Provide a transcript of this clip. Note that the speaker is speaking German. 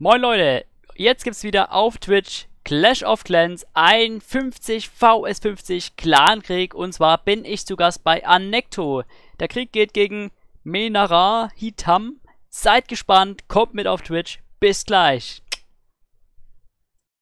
Moin Leute, jetzt gibt's wieder auf Twitch Clash of Clans ein 50 VS50 Clan Krieg und zwar bin ich zu Gast bei Anekto. Der Krieg geht gegen Menara Hitam. Seid gespannt, kommt mit auf Twitch. Bis gleich.